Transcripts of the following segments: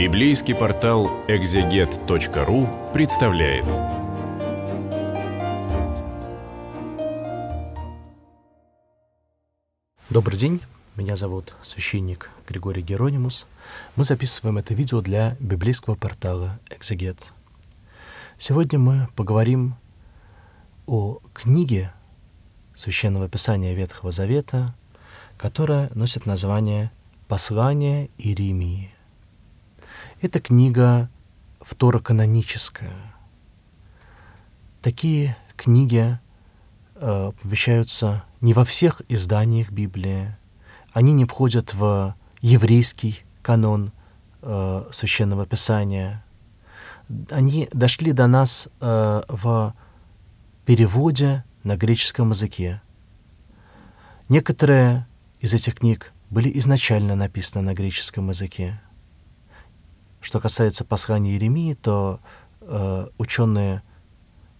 Библейский портал экзегет.ру представляет. Добрый день, меня зовут священник Григорий Геронимус. Мы записываем это видео для библейского портала «Экзегет». Сегодня мы поговорим о книге Священного Писания Ветхого Завета, которая носит название «Послание Иеремии». Эта книга второканоническая. Такие книги э, помещаются не во всех изданиях Библии. Они не входят в еврейский канон э, священного Писания. Они дошли до нас э, в переводе на греческом языке. Некоторые из этих книг были изначально написаны на греческом языке. Что касается послания Еремии, то э, ученые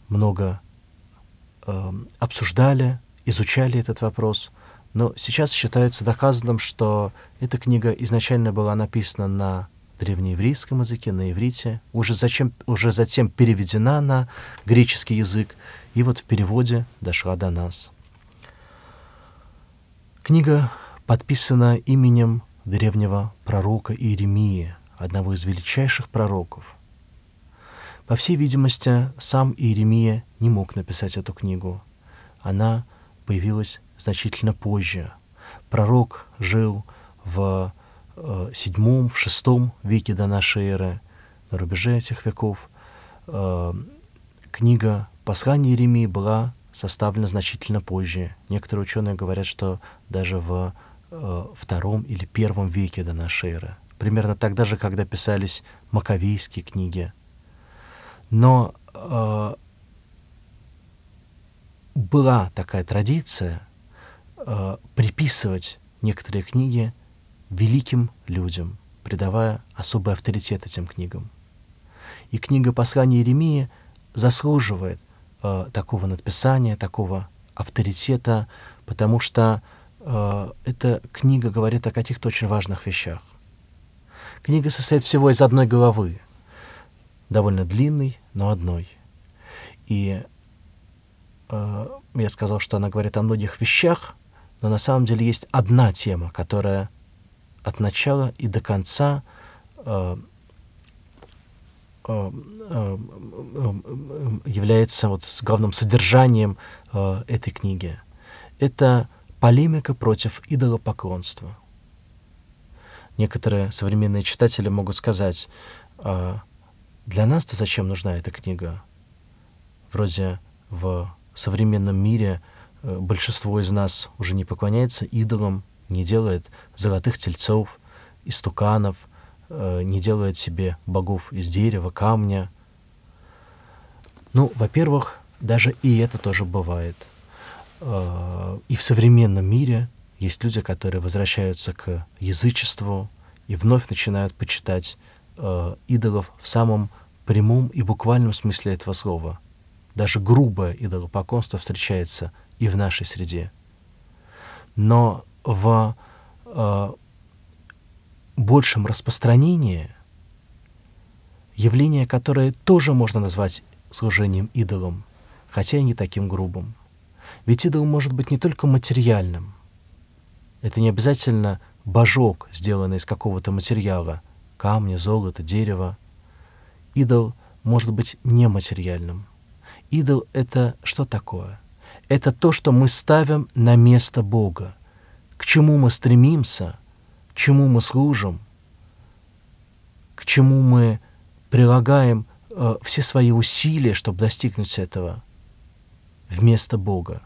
много э, обсуждали, изучали этот вопрос, но сейчас считается доказанным, что эта книга изначально была написана на древнееврейском языке, на иврите, уже, зачем, уже затем переведена на греческий язык, и вот в переводе дошла до нас. Книга подписана именем древнего пророка Иеремии – одного из величайших пророков. По всей видимости, сам Иеремия не мог написать эту книгу. Она появилась значительно позже. Пророк жил в VII, э, в VI веке до нашей эры, на рубеже этих веков. Э, книга «Послание Иеремии» была составлена значительно позже. Некоторые ученые говорят, что даже в э, втором или первом веке до нашей эры примерно тогда же, когда писались маковейские книги. Но э, была такая традиция э, приписывать некоторые книги великим людям, придавая особый авторитет этим книгам. И книга Послания Иеремии заслуживает э, такого надписания, такого авторитета, потому что э, эта книга говорит о каких-то очень важных вещах. Книга состоит всего из одной главы, довольно длинной, но одной. И э, я сказал, что она говорит о многих вещах, но на самом деле есть одна тема, которая от начала и до конца э, э, э, э является вот с главным содержанием этой книги. Это полемика против идолопоклонства некоторые современные читатели могут сказать, «А для нас-то зачем нужна эта книга? Вроде в современном мире э, большинство из нас уже не поклоняется идолам, не делает золотых тельцов, истуканов, э, не делает себе богов из дерева, камня. Ну, во-первых, даже и это тоже бывает. Э, и в современном мире есть люди, которые возвращаются к язычеству и вновь начинают почитать э, идолов в самом прямом и буквальном смысле этого слова. Даже грубое идолопоклонство встречается и в нашей среде. Но в э, большем распространении явление, которое тоже можно назвать служением идолом, хотя и не таким грубым. Ведь идол может быть не только материальным – это не обязательно божок, сделанный из какого-то материала, камня, золота, дерева. Идол может быть нематериальным. Идол — это что такое? Это то, что мы ставим на место Бога, к чему мы стремимся, чему мы служим, к чему мы прилагаем э, все свои усилия, чтобы достигнуть этого, вместо Бога,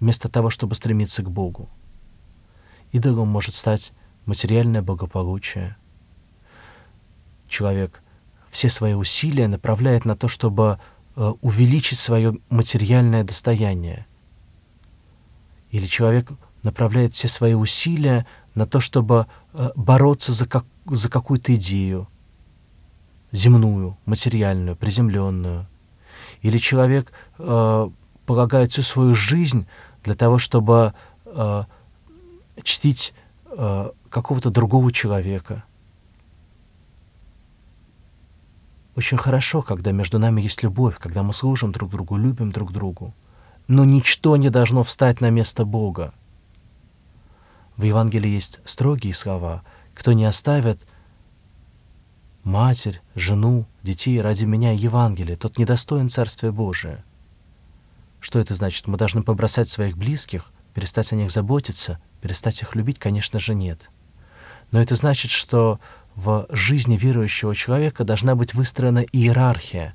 вместо того, чтобы стремиться к Богу. Идолом может стать материальное благополучие. Человек все свои усилия направляет на то, чтобы э, увеличить свое материальное достояние. Или человек направляет все свои усилия на то, чтобы э, бороться за, как, за какую-то идею, земную, материальную, приземленную. Или человек э, полагает всю свою жизнь для того, чтобы э, чтить э, какого-то другого человека. Очень хорошо, когда между нами есть любовь, когда мы служим друг другу, любим друг другу. Но ничто не должно встать на место Бога. В Евангелии есть строгие слова. Кто не оставит матерь, жену, детей ради меня Евангелие, тот недостоин Царствия Божия. Что это значит? Мы должны побросать своих близких, Перестать о них заботиться, перестать их любить, конечно же, нет. Но это значит, что в жизни верующего человека должна быть выстроена иерархия,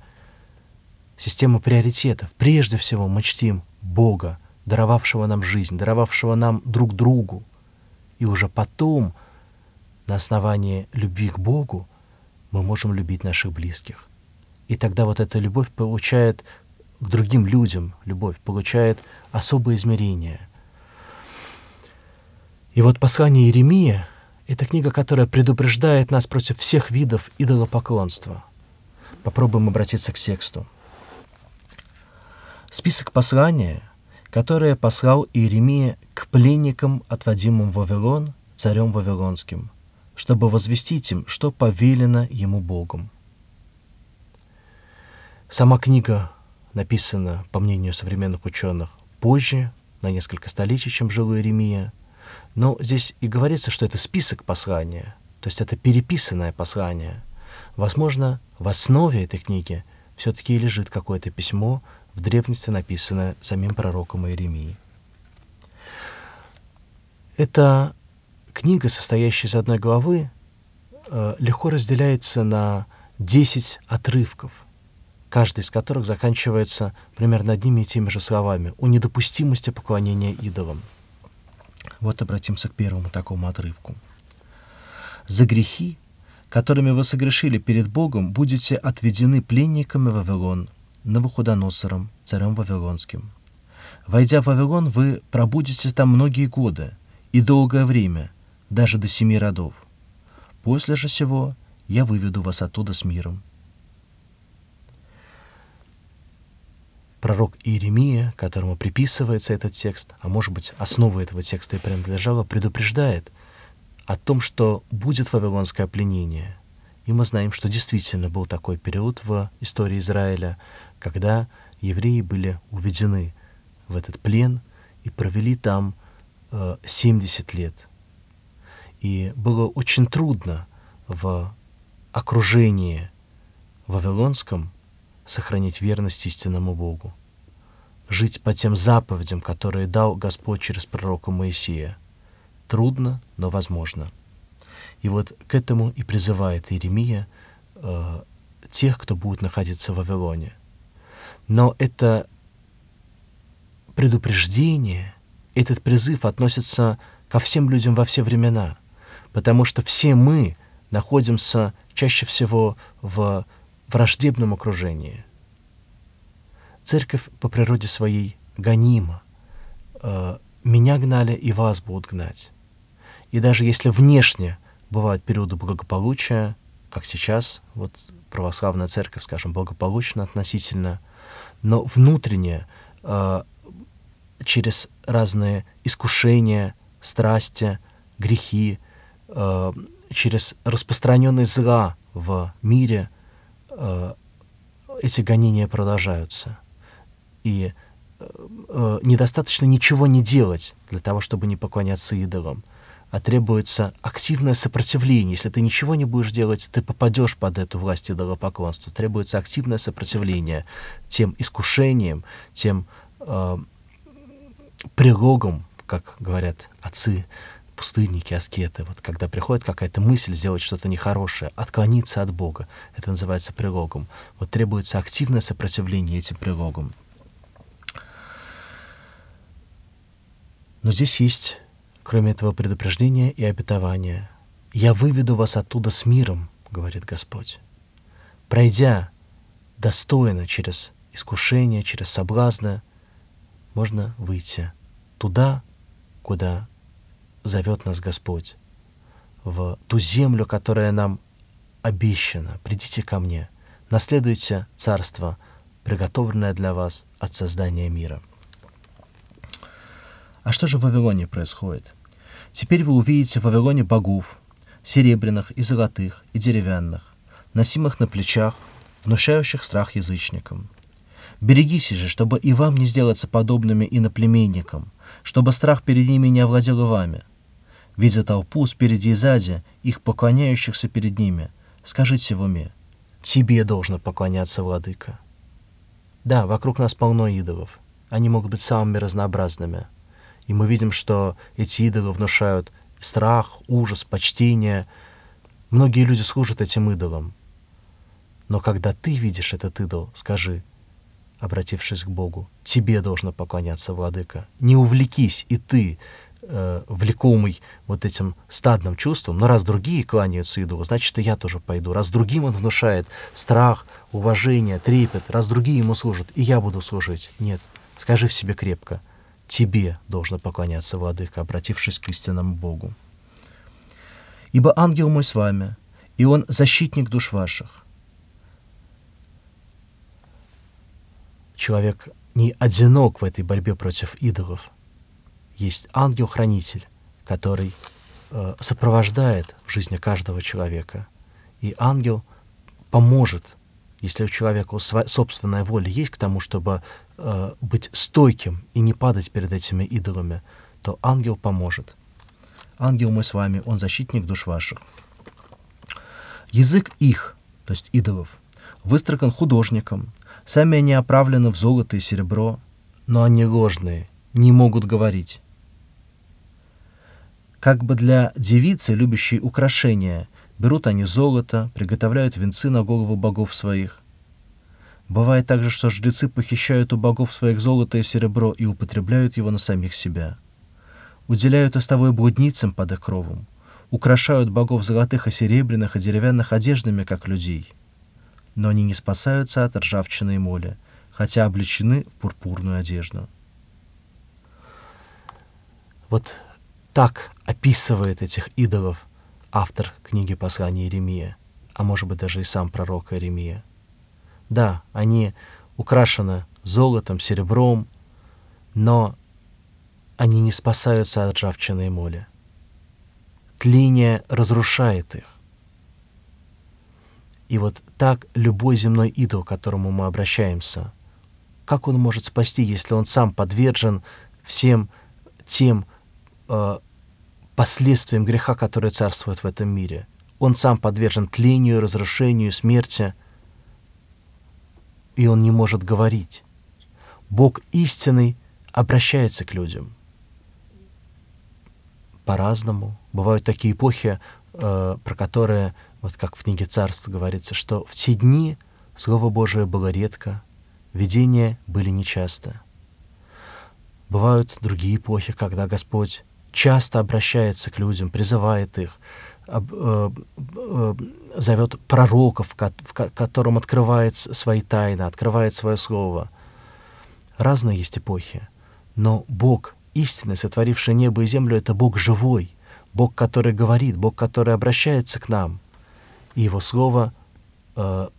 система приоритетов. Прежде всего мы чтим Бога, даровавшего нам жизнь, даровавшего нам друг другу. И уже потом, на основании любви к Богу, мы можем любить наших близких. И тогда вот эта любовь получает к другим людям, любовь получает особое измерение. И вот послание Еремия — это книга, которая предупреждает нас против всех видов идолопоклонства. Попробуем обратиться к тексту. Список послания, которое послал Иеремия к пленникам, отводимым в Вавилон, царем Вавилонским, чтобы возвестить им, что повелено ему Богом. Сама книга написана, по мнению современных ученых, позже, на несколько столетий, чем жил Иеремия — но здесь и говорится, что это список послания, то есть это переписанное послание. Возможно, в основе этой книги все-таки лежит какое-то письмо, в древности написанное самим пророком Иеремией. Эта книга, состоящая из одной главы, э, легко разделяется на 10 отрывков, каждый из которых заканчивается примерно одними и теми же словами о недопустимости поклонения идолам. Вот обратимся к первому такому отрывку. «За грехи, которыми вы согрешили перед Богом, будете отведены пленниками Вавилон, Навуходоносором, царем Вавилонским. Войдя в Вавилон, вы пробудете там многие годы и долгое время, даже до семи родов. После же сего я выведу вас оттуда с миром, пророк Иеремия, которому приписывается этот текст, а может быть, основа этого текста и принадлежала, предупреждает о том, что будет вавилонское пленение. И мы знаем, что действительно был такой период в истории Израиля, когда евреи были уведены в этот плен и провели там э, 70 лет. И было очень трудно в окружении вавилонском сохранить верность истинному Богу, жить по тем заповедям, которые дал Господь через пророка Моисея. Трудно, но возможно. И вот к этому и призывает Иеремия э, тех, кто будет находиться в Вавилоне. Но это предупреждение, этот призыв относится ко всем людям во все времена, потому что все мы находимся чаще всего в враждебном окружении. Церковь по природе своей гонима. Э, меня гнали, и вас будут гнать. И даже если внешне бывают периоды благополучия, как сейчас, вот православная церковь, скажем, благополучна относительно, но внутренне э, через разные искушения, страсти, грехи, э, через распространенные зла в мире – Э, эти гонения продолжаются. И э, э, недостаточно ничего не делать для того, чтобы не поклоняться идолам, а требуется активное сопротивление. Если ты ничего не будешь делать, ты попадешь под эту власть идолопоклонства. Требуется активное сопротивление тем искушениям, тем э, прилогам, как говорят отцы пустынники, аскеты, вот когда приходит какая-то мысль сделать что-то нехорошее, отклониться от Бога, это называется прилогом. Вот требуется активное сопротивление этим прилогам. Но здесь есть, кроме этого, предупреждение и обетование. «Я выведу вас оттуда с миром», — говорит Господь. Пройдя достойно через искушение, через соблазны, можно выйти туда, куда зовет нас Господь в ту землю, которая нам обещана. Придите ко мне, наследуйте царство, приготовленное для вас от создания мира. А что же в Вавилоне происходит? Теперь вы увидите в Вавилоне богов, серебряных и золотых, и деревянных, носимых на плечах, внушающих страх язычникам. Берегись же, чтобы и вам не сделаться подобными иноплеменникам, чтобы страх перед ними не овладел вами, видя толпу спереди и сзади, их поклоняющихся перед ними, скажите в уме, «Тебе должно поклоняться, владыка». Да, вокруг нас полно идолов. Они могут быть самыми разнообразными. И мы видим, что эти идолы внушают страх, ужас, почтение. Многие люди служат этим идолам. Но когда ты видишь этот идол, скажи, обратившись к Богу, «Тебе должно поклоняться, владыка. Не увлекись и ты э, влекомый вот этим стадным чувством, но раз другие кланяются идолу, значит, и я тоже пойду. Раз другим он внушает страх, уважение, трепет, раз другие ему служат, и я буду служить. Нет, скажи в себе крепко, тебе должно поклоняться, Владыка, обратившись к истинному Богу. Ибо ангел мой с вами, и он защитник душ ваших. Человек не одинок в этой борьбе против идолов – есть ангел-хранитель, который э, сопровождает в жизни каждого человека. И ангел поможет, если у человека собственная воля есть к тому, чтобы э, быть стойким и не падать перед этими идолами, то ангел поможет. Ангел мой с вами, он защитник душ ваших. Язык их, то есть идолов, выстрокан художником. Сами они оправлены в золото и серебро, но они ложные, не могут говорить. Как бы для девицы, любящей украшения, берут они золото, приготовляют венцы на голову богов своих. Бывает также, что жрецы похищают у богов своих золото и серебро и употребляют его на самих себя. Уделяют остовой блудницам под окровом, украшают богов золотых и серебряных и деревянных одеждами, как людей. Но они не спасаются от ржавчины и моли, хотя облечены в пурпурную одежду. Вот так описывает этих идолов автор книги послания Иеремия, а может быть даже и сам пророк Иеремия. Да, они украшены золотом, серебром, но они не спасаются от ржавчины и моли. Тление разрушает их. И вот так любой земной идол, к которому мы обращаемся, как он может спасти, если он сам подвержен всем тем э, последствием греха, который царствует в этом мире. Он сам подвержен тлению, разрушению, смерти, и он не может говорить. Бог истинный обращается к людям. По-разному. Бывают такие эпохи, э, про которые, вот как в книге царств говорится, что в те дни Слово Божие было редко, видения были нечасто. Бывают другие эпохи, когда Господь часто обращается к людям, призывает их, э, э, зовет пророков, которым открывает свои тайны, открывает свое слово. Разные есть эпохи, но Бог, истинный, сотворивший небо и землю, это Бог живой, Бог, который говорит, Бог, который обращается к нам. И Его Слово э,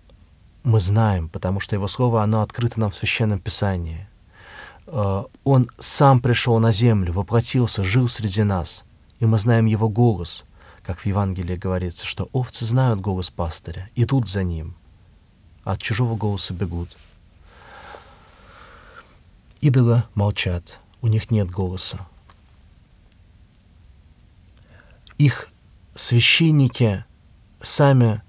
мы знаем, потому что Его Слово, оно открыто нам в Священном Писании. Э, он сам пришел на землю, воплотился, жил среди нас, и мы знаем Его голос, как в Евангелии говорится, что овцы знают голос пастыря, идут за ним, а от чужого голоса бегут. Идолы молчат, у них нет голоса. Их священники сами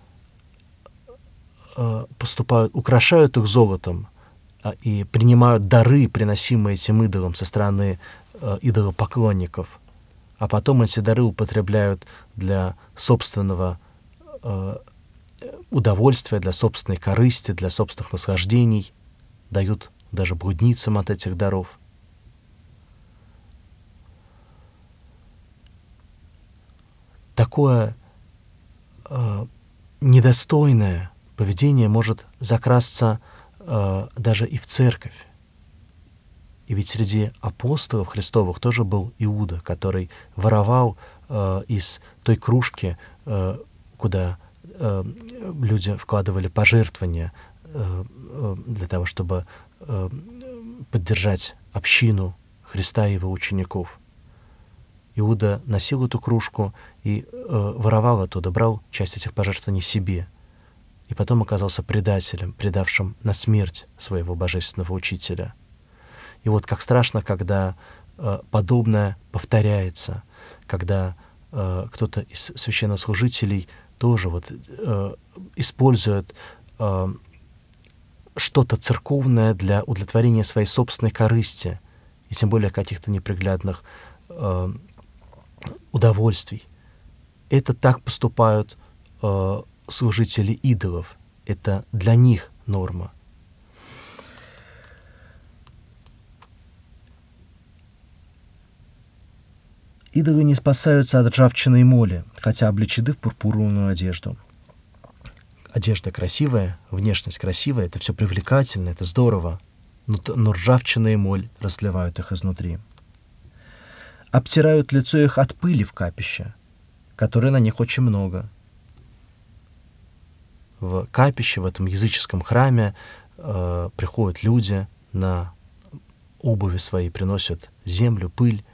э, поступают, украшают их золотом – а, и принимают дары, приносимые этим идолам со стороны э, идолопоклонников, а потом эти дары употребляют для собственного э, удовольствия, для собственной корысти, для собственных наслаждений, дают даже блудницам от этих даров. Такое э, недостойное поведение может закрасться Э, даже и в церковь. И ведь среди апостолов Христовых тоже был Иуда, который воровал э, из той кружки, э, куда э, люди вкладывали пожертвования э, э для того, чтобы э, поддержать общину Христа и его учеников. Иуда носил эту кружку и э, воровал оттуда, брал часть этих пожертвований себе – и потом оказался предателем, предавшим на смерть своего божественного учителя. И вот как страшно, когда э, подобное повторяется, когда э, кто-то из священнослужителей тоже вот, э, использует э, что-то церковное для удовлетворения своей собственной корысти, и тем более каких-то неприглядных э, удовольствий. Это так поступают э, служители идолов. Это для них норма. Идолы не спасаются от ржавчины и моли, хотя обличены в пурпурную одежду. Одежда красивая, внешность красивая, это все привлекательно, это здорово, но, но ржавчина и моль разливают их изнутри. Обтирают лицо их от пыли в капище, которой на них очень много – в капище, в этом языческом храме э, приходят люди на обуви свои, приносят землю, пыль.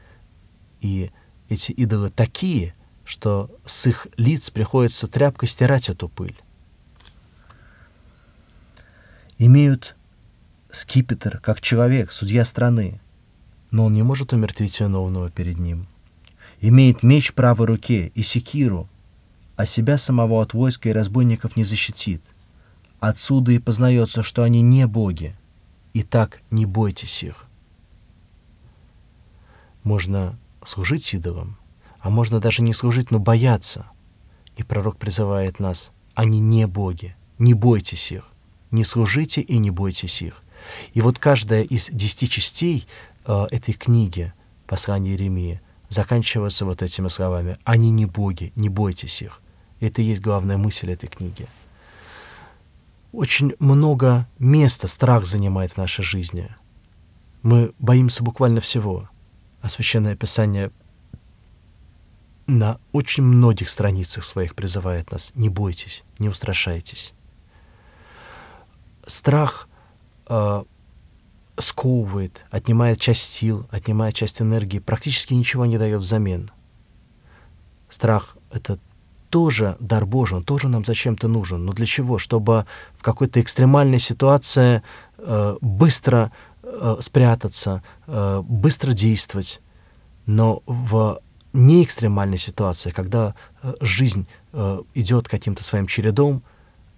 И эти идолы такие, что с их лиц приходится тряпкой стирать эту пыль. Имеют скипетр, как человек, судья страны, но он не может умертвить виновного перед ним. Имеет меч правой руке и секиру, а себя самого от войска и разбойников не защитит. Отсюда и познается, что они не боги. И так не бойтесь их. Можно служить Сидовым, а можно даже не служить, но бояться. И пророк призывает нас, они не боги, не бойтесь их, не служите и не бойтесь их. И вот каждая из десяти частей э, этой книги Послания Иеремии» заканчивается вот этими словами «Они не боги, не бойтесь их». Это и есть главная мысль этой книги. Очень много места страх занимает в нашей жизни. Мы боимся буквально всего. А Священное Писание на очень многих страницах своих призывает нас «Не бойтесь, не устрашайтесь». Страх э, сковывает, отнимает часть сил, отнимает часть энергии, практически ничего не дает взамен. Страх — это тоже дар Божий, он тоже нам зачем-то нужен. Но для чего? Чтобы в какой-то экстремальной ситуации э, быстро э, спрятаться, э, быстро действовать. Но в неэкстремальной ситуации, когда э, жизнь э, идет каким-то своим чередом,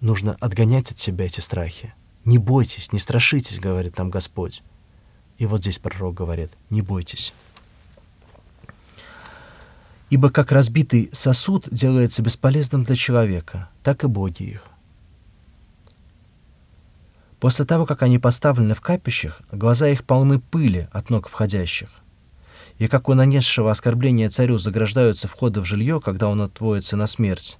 нужно отгонять от себя эти страхи. Не бойтесь, не страшитесь, говорит нам Господь. И вот здесь пророк говорит, не бойтесь. Ибо как разбитый сосуд делается бесполезным для человека, так и боги их. После того, как они поставлены в капищах, глаза их полны пыли от ног входящих. И как у нанесшего оскорбления царю заграждаются входы в жилье, когда он отводится на смерть,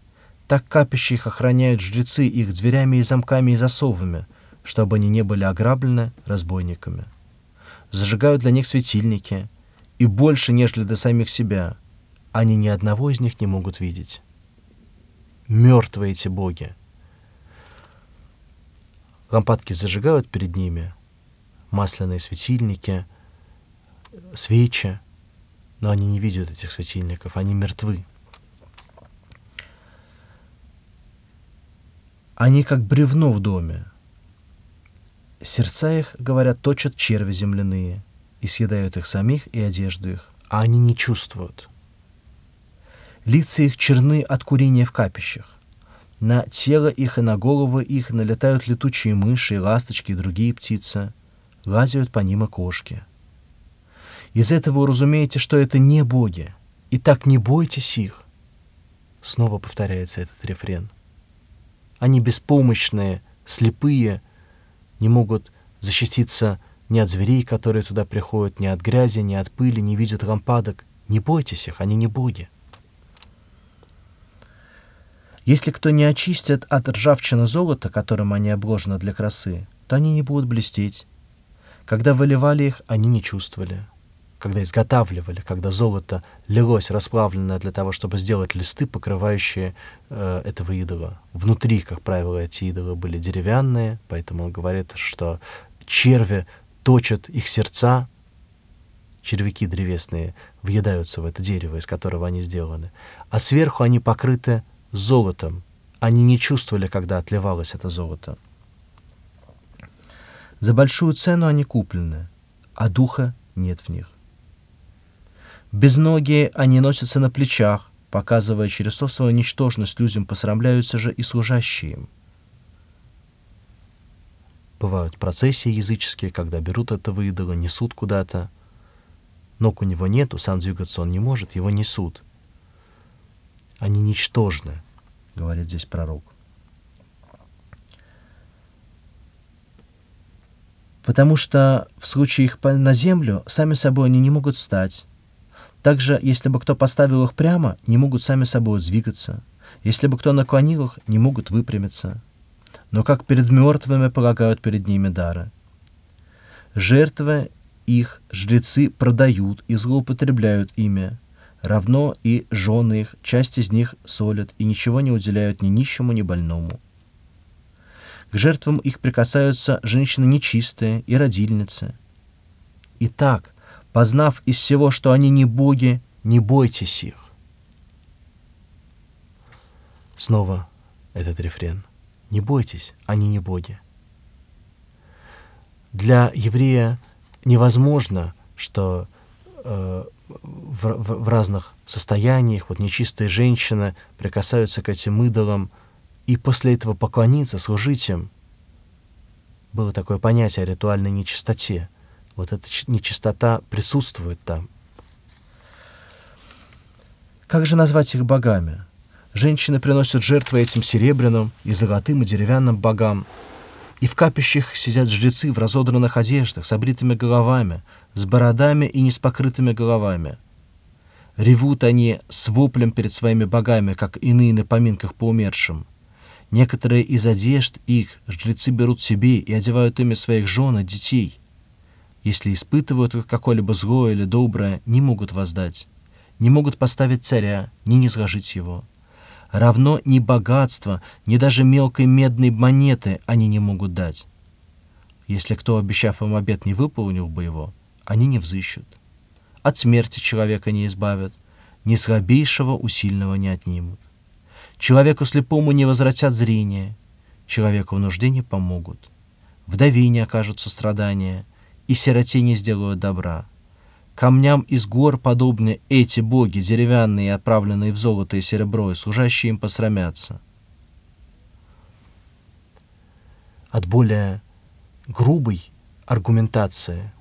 так капища их охраняют жрецы их дверями и замками и засовами, чтобы они не были ограблены разбойниками. Зажигают для них светильники, и больше, нежели до самих себя, они ни одного из них не могут видеть. Мертвые эти боги. Лампадки зажигают перед ними, масляные светильники, свечи, но они не видят этих светильников, они мертвы. Они как бревно в доме. Сердца их, говорят, точат черви земляные и съедают их самих и одежду их, а они не чувствуют. Лица их черны от курения в капищах. На тело их и на головы их налетают летучие мыши, и ласточки и другие птицы. Лазят по ним и кошки. Из этого уразумеете, что это не боги. И так не бойтесь их. Снова повторяется этот рефрен. Они беспомощные, слепые, не могут защититься ни от зверей, которые туда приходят, ни от грязи, ни от пыли, не видят лампадок. Не бойтесь их, они не боги. Если кто не очистит от ржавчины золото, которым они обложены для красы, то они не будут блестеть. Когда выливали их, они не чувствовали. Когда изготавливали, когда золото лилось, расплавленное для того, чтобы сделать листы, покрывающие э, этого идола. Внутри, как правило, эти идолы были деревянные, поэтому он говорит, что черви точат их сердца, червяки древесные въедаются в это дерево, из которого они сделаны, а сверху они покрыты золотом. Они не чувствовали, когда отливалось это золото. За большую цену они куплены, а духа нет в них. Безногие они носятся на плечах, показывая через то свою ничтожность людям, посрамляются же и служащие им. Бывают процессии языческие, когда берут этого идола, несут куда-то. Ног у него нету, сам двигаться он не может, его несут — они ничтожны, говорит здесь пророк. Потому что в случае их на землю сами собой они не могут встать. Также, если бы кто поставил их прямо, не могут сами собой двигаться. Если бы кто наклонил их, не могут выпрямиться. Но как перед мертвыми полагают перед ними дары. Жертвы их жрецы продают и злоупотребляют ими, равно и жены их, часть из них солят и ничего не уделяют ни нищему, ни больному. К жертвам их прикасаются женщины нечистые и родильницы. Итак, познав из всего, что они не боги, не бойтесь их. Снова этот рефрен. Не бойтесь, они не боги. Для еврея невозможно, что э, в, в, в разных состояниях, вот нечистая женщина, прикасаются к этим идолам, и после этого поклониться, служить им. Было такое понятие о ритуальной нечистоте. Вот эта нечистота присутствует там. Как же назвать их богами? Женщины приносят жертвы этим серебряным и золотым и деревянным богам. И в капищах сидят жрецы в разодранных одеждах, с обритыми головами — с бородами и неспокрытыми головами. Ревут они с воплем перед своими богами, как иные на поминках по умершим. Некоторые из одежд их жрецы берут себе и одевают ими своих жен и детей. Если испытывают какое-либо зло или доброе, не могут воздать, не могут поставить царя, не низложить его. Равно ни богатство, ни даже мелкой медной монеты они не могут дать. Если кто, обещав им обед, не выполнил бы его, они не взыщут. От смерти человека не избавят, ни слабейшего усильного не отнимут. Человеку слепому не возвратят зрение, человеку в нужде не помогут. Вдове не окажутся страдания, и сироте не сделают добра. Камням из гор подобны эти боги, деревянные, отправленные в золото и серебро, и служащие им посрамятся. От более грубой аргументации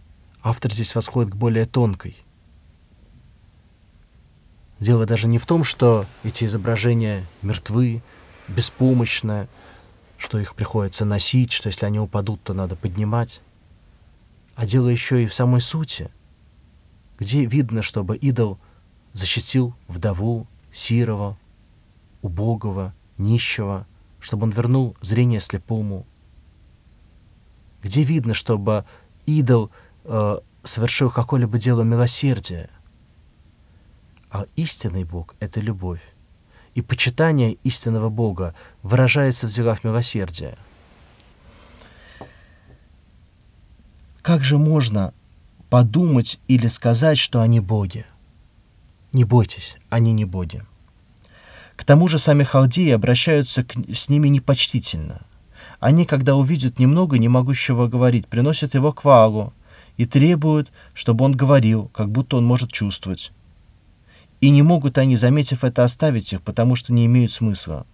автор здесь восходит к более тонкой. Дело даже не в том, что эти изображения мертвы, беспомощны, что их приходится носить, что если они упадут, то надо поднимать. А дело еще и в самой сути, где видно, чтобы идол защитил вдову, сирого, убогого, нищего, чтобы он вернул зрение слепому. Где видно, чтобы идол — Э, совершил какое-либо дело милосердия. А истинный Бог — это любовь. И почитание истинного Бога выражается в делах милосердия. Как же можно подумать или сказать, что они боги? Не бойтесь, они не боги. К тому же сами халдеи обращаются к, с ними непочтительно. Они, когда увидят немного не могущего говорить, приносят его к Ваагу, и требуют, чтобы он говорил, как будто он может чувствовать. И не могут они, заметив это, оставить их, потому что не имеют смысла.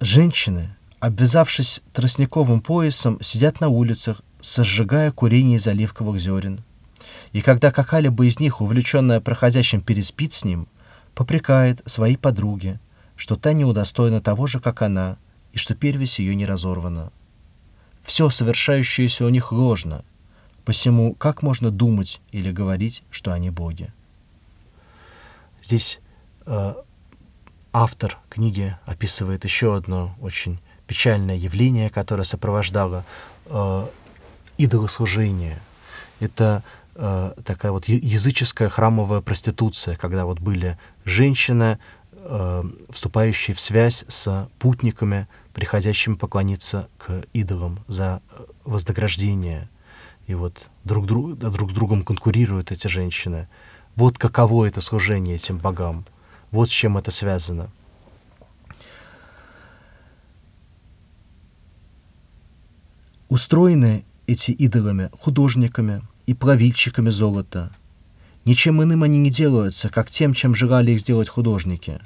Женщины, обвязавшись тростниковым поясом, сидят на улицах, сожигая курение из оливковых зерен. И когда какая-либо из них, увлеченная проходящим, переспит с ним, попрекает своей подруге, что та не удостоена того же, как она – и что перевесь ее не разорвана. Все совершающееся у них ложно, посему как можно думать или говорить, что они боги? Здесь э, автор книги описывает еще одно очень печальное явление, которое сопровождало э, идолослужение. Это э, такая вот языческая храмовая проституция, когда вот были женщины, э, вступающие в связь с путниками, приходящим поклониться к идолам за э, вознаграждение. И вот друг, друг, друг с другом конкурируют эти женщины. Вот каково это служение этим богам. Вот с чем это связано. Устроены эти идолами, художниками и плавильщиками золота. Ничем иным они не делаются, как тем, чем желали их сделать художники.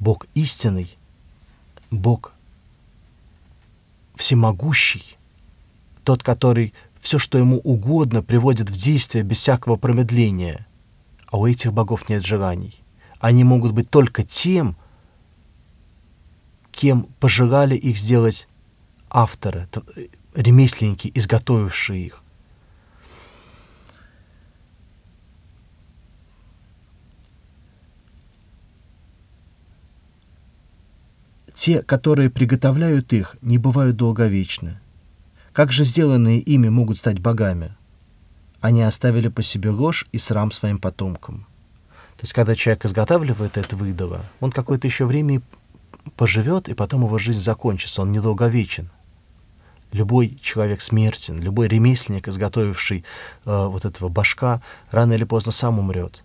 Бог истинный — Бог всемогущий, тот, который все, что ему угодно, приводит в действие без всякого промедления. А у этих богов нет желаний. Они могут быть только тем, кем пожелали их сделать авторы, ремесленники, изготовившие их. Те, которые приготовляют их, не бывают долговечны. Как же сделанные ими могут стать богами? Они оставили по себе ложь и срам своим потомкам. То есть, когда человек изготавливает этого идола, он какое-то еще время поживет, и потом его жизнь закончится, он недолговечен. Любой человек смертен, любой ремесленник, изготовивший э, вот этого башка, рано или поздно сам умрет.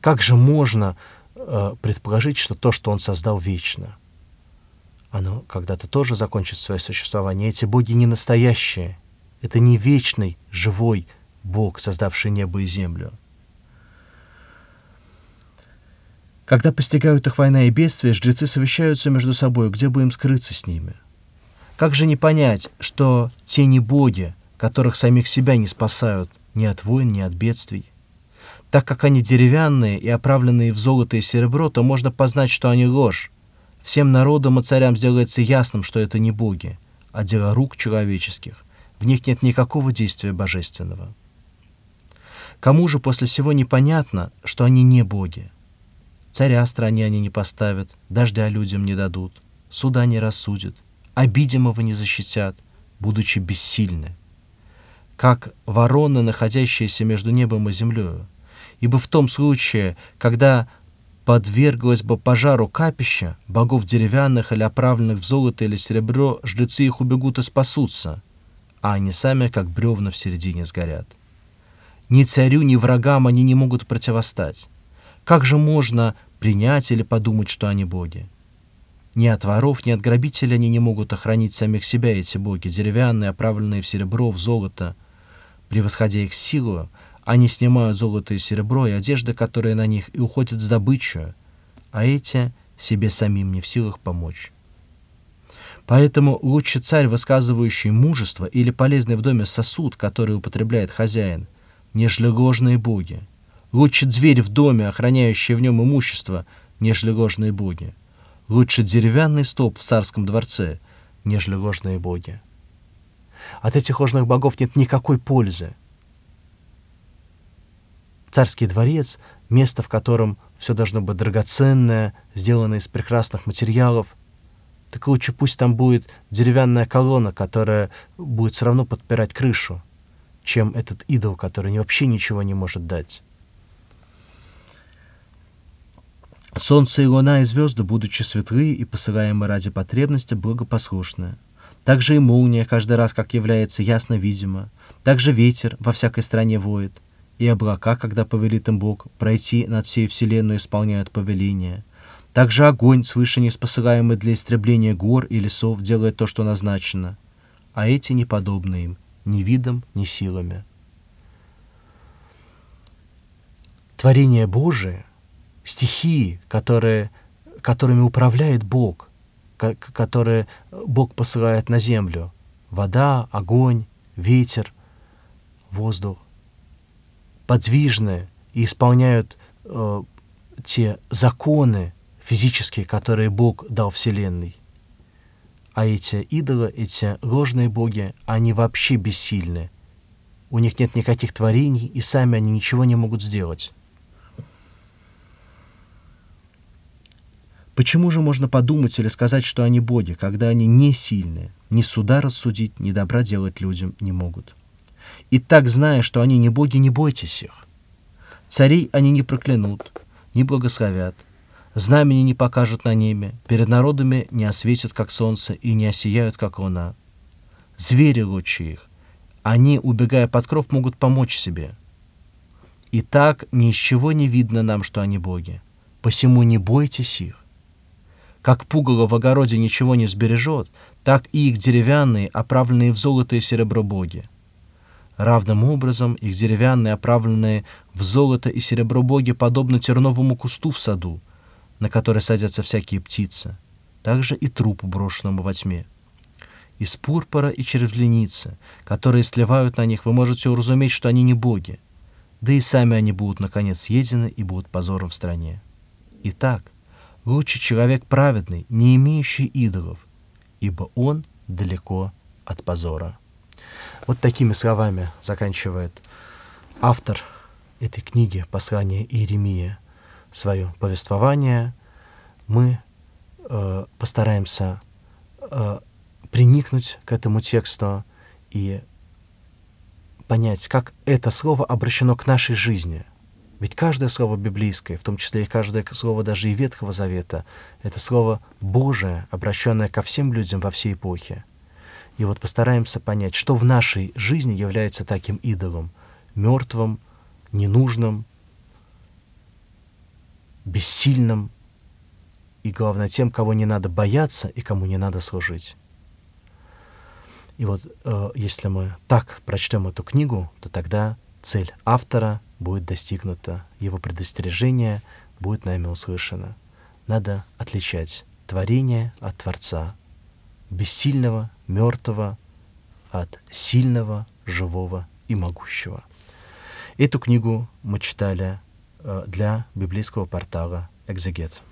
Как же можно э, предположить, что то, что он создал, вечно? оно когда-то тоже закончит свое существование. Эти боги не настоящие. Это не вечный, живой Бог, создавший небо и землю. Когда постигают их война и бедствия, жрецы совещаются между собой, где бы им скрыться с ними. Как же не понять, что те не боги, которых самих себя не спасают ни от войн, ни от бедствий? Так как они деревянные и оправленные в золото и серебро, то можно познать, что они ложь, Всем народам и царям сделается ясным, что это не боги, а дела рук человеческих. В них нет никакого действия божественного. Кому же после всего непонятно, что они не боги? Царя стране они не поставят, дождя людям не дадут, суда не рассудят, обидимого не защитят, будучи бессильны. Как вороны, находящиеся между небом и землею. Ибо в том случае, когда подверглось бы пожару капища, богов деревянных или оправленных в золото или серебро, жрецы их убегут и спасутся, а они сами, как бревна в середине, сгорят. Ни царю, ни врагам они не могут противостать. Как же можно принять или подумать, что они боги? Ни от воров, ни от грабителей они не могут охранить самих себя, эти боги, деревянные, оправленные в серебро, в золото. Превосходя их силу, они снимают золото и серебро и одежды, которые на них, и уходят с добычей, а эти себе самим не в силах помочь. Поэтому лучше царь, высказывающий мужество, или полезный в доме сосуд, который употребляет хозяин, нежели ложные боги. Лучше зверь в доме, охраняющий в нем имущество, нежели ложные боги. Лучше деревянный столб в царском дворце, нежели ложные боги. От этих ложных богов нет никакой пользы царский дворец, место, в котором все должно быть драгоценное, сделано из прекрасных материалов. Так лучше пусть там будет деревянная колонна, которая будет все равно подпирать крышу, чем этот идол, который вообще ничего не может дать. Солнце и луна и звезды, будучи светлые и посылаемые ради потребности, благопослушны. Также и молния каждый раз, как является, ясно видимо. Также ветер во всякой стране воет и облака, когда повелит им Бог, пройти над всей вселенной исполняют повеление. Также огонь, свыше неспосылаемый для истребления гор и лесов, делает то, что назначено, а эти не подобны им, ни видом, ни силами. Творение Божие, стихии, которые, которыми управляет Бог, которые Бог посылает на землю, вода, огонь, ветер, воздух, подвижны и исполняют э, те законы физические, которые Бог дал Вселенной. А эти идолы, эти ложные боги, они вообще бессильны. У них нет никаких творений, и сами они ничего не могут сделать. Почему же можно подумать или сказать, что они боги, когда они не сильны, ни суда рассудить, ни добра делать людям не могут? — и так, зная, что они не боги, не бойтесь их. Царей они не проклянут, не благословят, знамени не покажут на небе, перед народами не осветят, как солнце, и не осияют, как луна. Звери лучше их. Они, убегая под кров, могут помочь себе. И так ни из чего не видно нам, что они боги. Посему не бойтесь их. Как пугало в огороде ничего не сбережет, так и их деревянные, оправленные в золото и серебро боги. Равным образом их деревянные, оправленные в золото и серебро боги подобны терновому кусту в саду, на который садятся всякие птицы, также и труп, брошенному во тьме. Из пурпура и червленицы, которые сливают на них, вы можете уразуметь, что они не боги. Да и сами они будут, наконец, съедены и будут позором в стране. Итак, лучше человек праведный, не имеющий идолов, ибо он далеко от позора. Вот такими словами заканчивает автор этой книги «Послание Иеремия» свое повествование. Мы э, постараемся э, приникнуть к этому тексту и понять, как это слово обращено к нашей жизни. Ведь каждое слово библейское, в том числе и каждое слово даже и Ветхого Завета, это слово Божие, обращенное ко всем людям во всей эпохе. И вот постараемся понять, что в нашей жизни является таким идолом, мертвым, ненужным, бессильным и, главное, тем, кого не надо бояться и кому не надо служить. И вот э, если мы так прочтем эту книгу, то тогда цель автора будет достигнута, его предостережение будет нами услышано. Надо отличать творение от Творца, бессильного мертвого от сильного, живого и могущего. Эту книгу мы читали э, для библейского портала «Экзегет».